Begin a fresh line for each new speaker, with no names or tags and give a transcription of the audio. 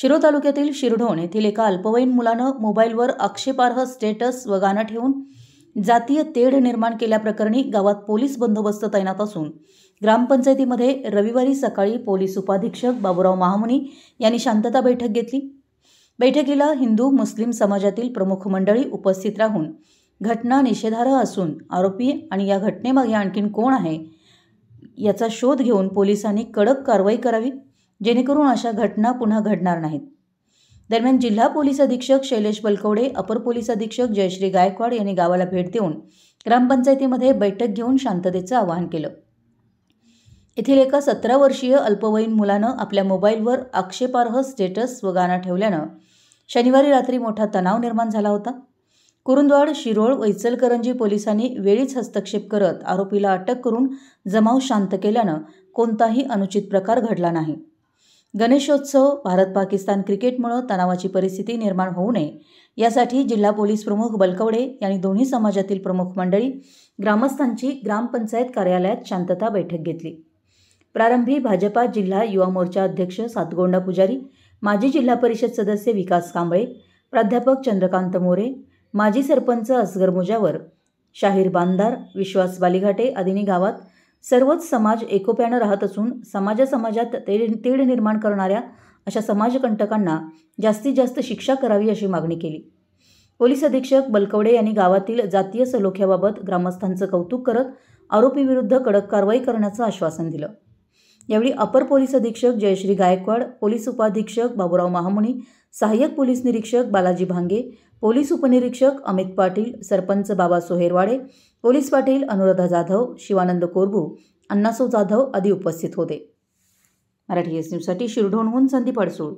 शिरो तालुक्यातील शिरढोण येथील एका अल्पवयीन मुलानं मोबाईलवर आक्षेपार्ह स्टेटस व गाणं ठेवून जातीय तेढ निर्माण केल्याप्रकरणी गावात पोलीस बंदोबस्त तैनात असून ग्रामपंचायतीमध्ये रविवारी सकाळी पोलीस उपाधीक्षक बाबुराव महामुनी यांनी शांतता बैठक घेतली बैठकीला हिंदू मुस्लिम समाजातील प्रमुख मंडळी उपस्थित राहून घटना निषेधार्ह असून आरोपी आणि या घटनेमागे आणखीन कोण आहे याचा शोध घेऊन पोलिसांनी कडक कारवाई करावी जेणेकरून अशा घटना पुन्हा घडणार नाहीत दरम्यान जिल्हा पोलीस अधीक्षक शैलेश बलकवडे अपर पोलीस अधीक्षक जयश्री गायकवाड यांनी गावाला भेट देऊन ग्रामपंचायतीमध्ये बैठक घेऊन शांततेचं आवाहन केलं येथील एका सतरा वर्षीय अल्पवयीन मुलानं आपल्या मोबाईलवर आक्षेपार्ह स्टेटस व गाणं ठेवल्यानं शनिवारी रात्री मोठा तणाव निर्माण झाला होता कुरुंदवाड शिरोळ वैचलकरंजी पोलिसांनी वेळीच हस्तक्षेप करत आरोपीला अटक करून जमाव शांत केल्यानं कोणताही अनुचित प्रकार घडला नाही गणेशोत्सव भारत पाकिस्तान क्रिकेटमुळं तणावाची परिस्थिती निर्माण होऊ नये यासाठी जिल्हा पोलीस प्रमुख बलकवडे यांनी दोन्ही समाजातील प्रमुख मंडळी ग्रामस्थांची ग्रामपंचायत कार्यालयात शांतता बैठक घेतली प्रारंभी भाजपा जिल्हा युवा मोर्चा अध्यक्ष सातगोंडा पुजारी माजी जिल्हा परिषद सदस्य विकास कांबळे प्राध्यापक चंद्रकांत मोरे माजी सरपंच असगर मुजावर शाहीर बांदार विश्वास बालिघाटे आदिनी गावात सर्वच समाज एकोप्यानं राहत असून समाजासमाजात तेढ निर्माण करणाऱ्या अशा समाजकंटकांना जास्तीत जास्त शिक्षा करावी अशी मागणी केली पोलीस अधीक्षक बलकवडे यांनी गावातील जातीय सलोख्याबाबत ग्रामस्थांचं कौतुक करत आरोपीविरुद्ध कडक कारवाई करण्याचं आश्वासन दिलं यावेळी अपर पोलीस अधीक्षक जयश्री गायकवाड पोलीस उपाधीक्षक बाबूराव महामुनी सहाय्यक पोलीस निरीक्षक बालाजी भांगे पोलीस उपनिरीक्षक अमित पाटील सरपंच बाबा सोहेरवाडे पोलीस पाटील अनुराधा जाधव शिवानंद कोरबू अण्णासो जाधव आदी उपस्थित होते मराठी एस न्यूजसाठी शिरढोणहून संदीप अडसूळ